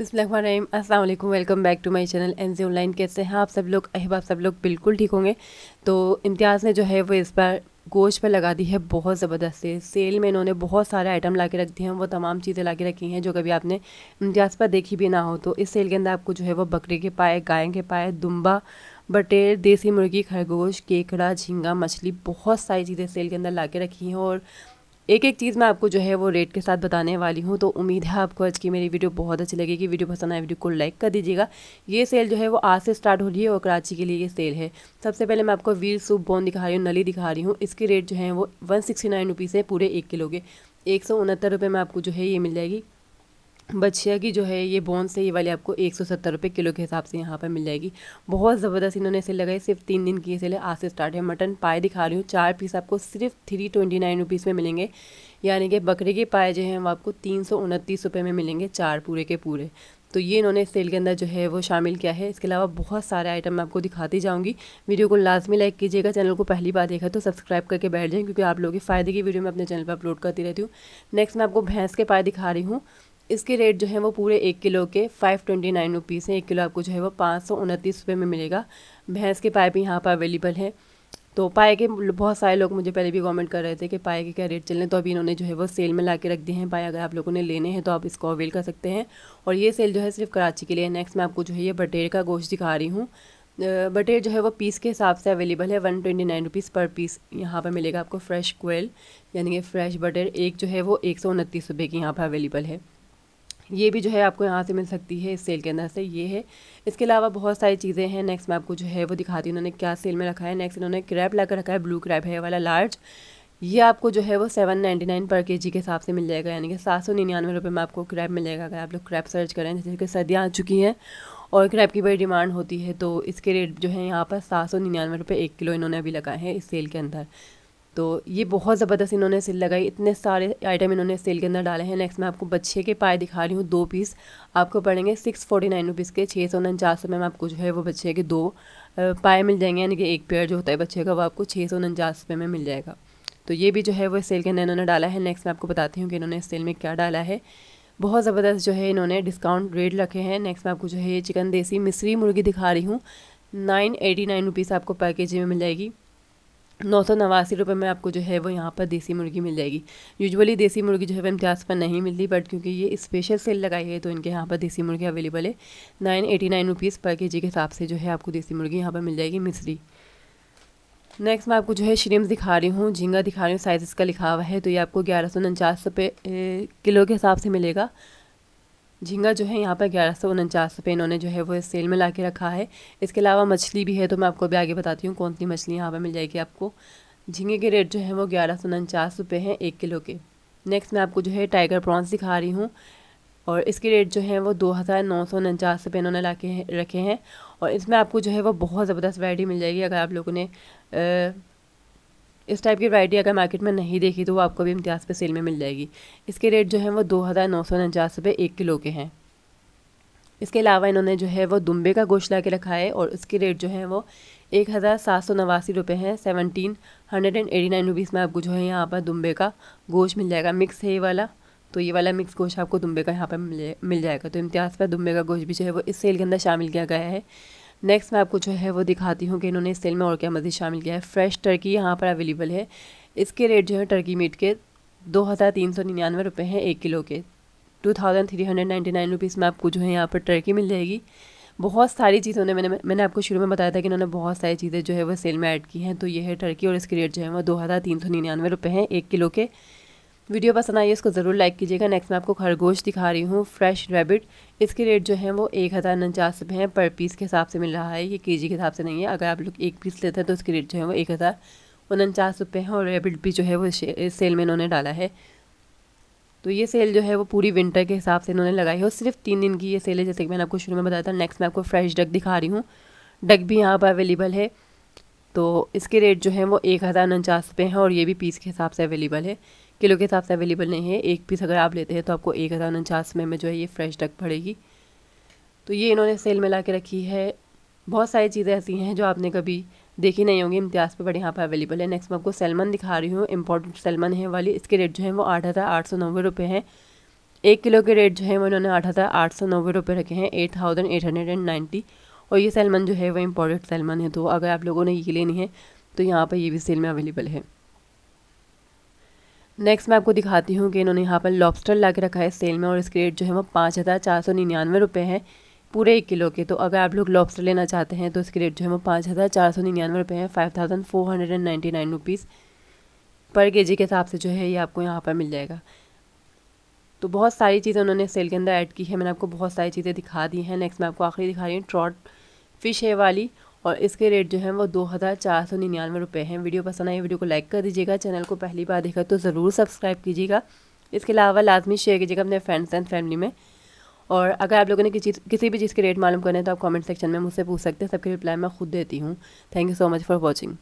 अस्सलाम वालेकुम welcome back to my channel N G online कैसे हैं आप सब लोग अहबाब सब लोग बिल्कुल ठीक होंगे तो इम्तियाज़ ने जो है वो इस बार गोश्त पर लगा दी है बहुत ज़बरदस्त से सेल में इन्होंने बहुत सारे आइटम ला के रख दिए हैं वो तमाम चीज़ें ला के रखी हैं जो कभी आपने इम्तियाज़ पर देखी भी ना हो तो इस सेल के अंदर आपको जो है वो बकरे के पाए गाय के पाए दुम्बा बटेर देसी मुर्गी खरगोश केकड़ा झींगा मछली बहुत सारी चीज़ें सेल के अंदर ला के रखी हैं और एक एक चीज़ मैं आपको जो है वो रेट के साथ बताने वाली हूँ तो उम्मीद है आपको आज की मेरी वीडियो बहुत अच्छी लगेगी वीडियो पसंद आए वीडियो को लाइक कर दीजिएगा ये सेल जो है वो आज से स्टार्ट हो रही है और कराची के लिए ये सेल है सबसे पहले मैं आपको वीर सूप बोन दिखा रही हूँ नली दिखा रही हूँ इसकी रेट जो है वो वन सिक्सटी नाइन रुपीज़ है पूरे एक किलो के एक सौ उनहत्तर रुपये में आपको जो है ये मिल जाएगी बछिया की जो है ये बोन्स है ये वाली आपको एक सौ सत्तर रुपये किलो के हिसाब से यहाँ पर मिल जाएगी बहुत ज़बरदस्त इन्होंने इसे लगाई सिर्फ तीन दिन की इसे सेल है आज से स्टार्ट है मटन पाए दिखा रही हूँ चार पीस आपको सिर्फ थ्री ट्वेंटी नाइन रुपीज़ में मिलेंगे यानी कि बकरे के पाए जो हैं वो आपको तीन सौ उनतीस रुपये में मिलेंगे चार पूरे के पूरे तो ये इन्होंने इस सेल के अंदर जो है वो शामिल किया है इसके अलावा बहुत सारे आइटम मैं आपको दिखाती जाऊंगी वीडियो को लाजमी लाइक कीजिएगा चैनल को पहली बार देखा तो सब्सक्राइब करके बैठ जाएं क्योंकि आप लोगों के फ़ायदे की वीडियो मैं अपने चैनल पर अपलोड करती रहती हूँ नेक्स्ट मैं आपको भैंस के पाए दिखा रही हूँ इसके रेट जो है वो पूरे एक किलो के फाइव ट्वेंटी नाइन रुपीज़ हैं एक किलो आपको जो है वो पाँच सौ उनतीस रुपये में मिलेगा भैंस के पाए भी यहाँ पर अवेलेबल है तो पाए के बहुत सारे लोग मुझे पहले भी कमेंट कर रहे थे कि पाए के क्या रेट चल रहे हैं तो अभी इन्होंने जो है वो सेल में ला के रख दिए हैं पाए अगर आप लोगों ने लेने हैं तो आप इसको अवेल कर सकते हैं और ये सेल जो है सिर्फ कराची के लिए नेक्स्ट मैं आपको जो है ये बटेर का गोश्त दिखा रही हूँ बटेर जो है वो पीस के हिसाब से अवेलेबल है one twenty nine rupees per piece यहाँ पर मिलेगा आपको फ्रेश क्वेल यानी कि फ्रेश बटेर एक जो है वो एक सौ उनतीस रुपये की यहाँ पर अवेलेबल है ये भी जो है आपको यहाँ से मिल सकती है इस सेल के अंदर से ये है इसके अलावा बहुत सारी चीज़ें हैं नेक्स्ट मैं आपको जो है वो दिखाती हूँ इन्होंने क्या सेल में रखा है नेक्स्ट इन्होंने क्रैप ला कर रखा है ब्लू क्रैप है वाला लार्ज ये आपको जो है वो सेवन नाइन्टी नाइन पर के जी के हिसाब से मिल जाएगा यानी कि सात सौ निन्यानवे रुपये में आपको क्रैप मिलेगा अगर आप लोग क्रैप सर्च करें जैसे कि सर्दियाँ आ चुकी हैं और क्रैप की बड़ी डिमांड होती है तो इसके रेट जो है यहाँ पर सात सौ निन्यानवे रुपये एक किलो इन्होंने अभी लगाए हैं इस सेल के अंदर तो ये बहुत ज़बरदस्त इन्होंने सेल लगाई इतने सारे आइटम इन्होंने सेल के अंदर डाले हैं नेक्स्ट मैं आपको बच्चे के पाए दिखा रही हूँ दो पीस आपको पड़ेंगे सिक्स फोर्टी नाइन रुपीज़ के छः सौ उनचास रुपये में आपको जो है वो बच्चे के दो पाए मिल जाएंगे यानी कि एक पेयर जो होता है बच्चे का वो आपको छः सौ उनचास रुपये में मिल जाएगा तो ये भी जो है वो सेल के अंदर इन्होंने डाला है नेक्स्ट मैं आपको बताती हूँ कि इन्होंने सेल में क्या डाला है बहुत ज़बरदस्त जो है इन्होंने डिस्काउंट रेट रखे हैं नेक्स्ट मैं आपको जो है ये चिकन देसी मिस्री मुर्गी दिखा रही हूँ नाइन एटी नाइन रुपीज़ आपको पैकेज में मिल जाएगी नौ सौ नवासी रुपये में आपको जो है वो यहाँ पर देसी मुर्गी मिल जाएगी यूजुअली देसी मुर्गी जो है वो इम्तियाज़ पर नहीं मिलती बट क्योंकि ये स्पेशल सेल लगाई है तो इनके यहाँ पर देसी मुर्गी अवेलेबल है nine eighty nine rupees per K जी के हिसाब से जो है आपको देसी मुर्गी यहाँ पर मिल जाएगी मिसरी नेक्स्ट मैं आपको जो है श्रीम्स दिखा रही हूँ झींगा दिखा रही हूँ साइज़ इसका लिखा हुआ है तो ये आपको ग्यारह सौ उनचास रुपये किलो के हिसाब से मिलेगा झींगा जो है यहाँ पर ग्यारह सौ उनचास रुपये इन्होंने जो है वो सेल में ला के रखा है इसके अलावा मछली भी है तो मैं आपको भी आगे बताती हूँ कौन सी मछली यहाँ पर मिल जाएगी आपको झींगे के रेट जो है वो ग्यारह सौ उनचास रुपये हैं एक किलो के नेक्स्ट मैं आपको जो है टाइगर प्रॉन्स दिखा रही हूँ और इसके रेट जो है वो दो हज़ार नौ सौ उनचास रुपये इन्होंने ला के रखे हैं और इसमें आपको जो है वो बहुत ज़बरदस्त वैरायटी मिल जाएगी अगर आप लोगों ने इस टाइप की वैरायटी अगर मार्केट में नहीं देखी तो वो आपको भी इम्तियाज़ पे सेल में मिल जाएगी इसके रेट जो है वो दो हज़ार नौ सौ उनचास रुपये एक किलो के हैं इसके अलावा इन्होंने जो है वो दुम्बे का गोश्त ला के रखा है और उसके रेट जो है वो एक हज़ार सात सौ नवासी रुपये हैं seventeen hundred and eighty nine rupees में आपको जो है यहाँ पर दुम्बे का गोश्त मिल जाएगा मिक्स है ये वाला तो ये वाला मिक्स गोश्त आपको दुम्बे का यहाँ पर मिल जाएगा तो इम्तियाज़ पर दुम्बे का गोश्त भी जो है वो इस सेल के अंदर शामिल किया गया है नेक्स्ट मैं आपको जो है वो दिखाती हूँ कि इन्होंने सेल में और क्या मज़ीद शामिल किया है फ्रेश टर्की यहाँ पर अवेलेबल है इसके रेट जो है टर्की मीट के दो हज़ार तीन सौ निन्यानवे रुपये हैं एक किलो के two thousand three hundred ninety nine rupees में आपको जो है यहाँ पर टर्की मिल जाएगी बहुत सारी चीज़ों ने मैंने मैंने आपको शुरू में बताया था कि इन्होंने बहुत सारी चीज़ें जो है वो सेल में ऐड की हैं तो ये है टर्की और इसके रेट जो है वो दो हज़ार तीन सौ निन्यानवे रुपये हैं एक किलो के वीडियो पसंद आई है इसको ज़रूर लाइक कीजिएगा नेक्स्ट मैं आपको खरगोश दिखा रही हूँ फ्रेश रैबिट इसके रेट जो है वो एक हज़ार उनचास रुपये हैं पर पीस के हिसाब से मिल रहा है ये केजी के हिसाब से नहीं है अगर आप लोग एक पीस लेते हैं तो इसके रेट जो है वो एक हज़ार उनचास रुपये हैं और रेबिट भी जो है वो सेल में इन्होंने डाला है तो ये सेल जो है वो पूरी विंटर के हिसाब से इन्होंने लगाई है और सिर्फ तीन दिन की ये सेल है जैसे कि मैंने आपको शुरू में बताया था नेक्स्ट मैं आपको फ्रेश डग दिखा रही हूँ डग भी यहाँ पर अवेलेबल है तो इसके रेट जो है वो एक हज़ार उनचास रुपये हैं और ये भी पीस के हिसाब से अवेलेबल है किलो के हिसाब से अवेलेबल नहीं है एक पीस अगर आप लेते हैं तो आपको एक हज़ार उनचास में, में जो है ये फ्रेश डक पड़ेगी तो ये इन्होंने सेल में ला के रखी है बहुत सारी चीज़ें ऐसी हैं जो आपने कभी देखी नहीं होंगी इम्तियाज़ पे बट यहाँ पर अवेलेबल है नेक्स्ट मैं आपको सेलमन दिखा रही हूँ इम्पोर्टेंट सेलमन है वाली इसके रेट जो है वो आठ हज़ार आठ सौ नब्बे रुपये हैं एक किलो के रेट जो है वो इन्होंने आठ हज़ार आठ सौ नब्बे रुपये रखे हैं eight thousand eight hundred and ninety और ये सैलमन जो है वो इम्पोर्टेंट सैलमन है तो अगर आप लोगों ने ये लेनी है तो यहाँ पर ये भी सेल में अवेलेबल है नेक्स्ट मैं आपको दिखाती हूँ कि इन्होंने यहाँ पर लॉबस्टर ला के रखा है सेल में और इसके रेट जो है वो पाँच हज़ार चार सौ निन्यानवे रुपये हैं पूरे एक किलो के तो अगर आप लोग लॉबस्टर लेना चाहते हैं तो इसके रेट जो है वो पाँच हज़ार चार सौ निन्यानवे रुपये हैं five thousand four hundred and ninety nine rupees per K जी के हिसाब से जो है ये आपको यहाँ पर मिल जाएगा तो बहुत सारी चीज़ें उन्होंने सेल के अंदर ऐड की है मैंने आपको बहुत सारी चीज़ें दिखा दी हैं नेक्स्ट मैं आपको आखिरी दिखा रही हूँ ट्रॉट फिश है वाली और इसके रेट जो है वो दो हज़ार चार सौ निन्यानवे रुपये हैं वीडियो पसंद आई वीडियो को लाइक कर दीजिएगा चैनल को पहली बार देखा तो ज़रूर सब्सक्राइब कीजिएगा इसके अलावा लाजमी शेयर कीजिएगा अपने फ्रेंड्स एंड फैमिली में और अगर आप लोगों ने किसी किसी भी चीज़ के रेट मालूम करने हैं तो आप कमेंट सेक्शन में मुझसे पूछ सकते हैं सबके रिप्लाई मैं खुद देती हूँ thank you so much for watching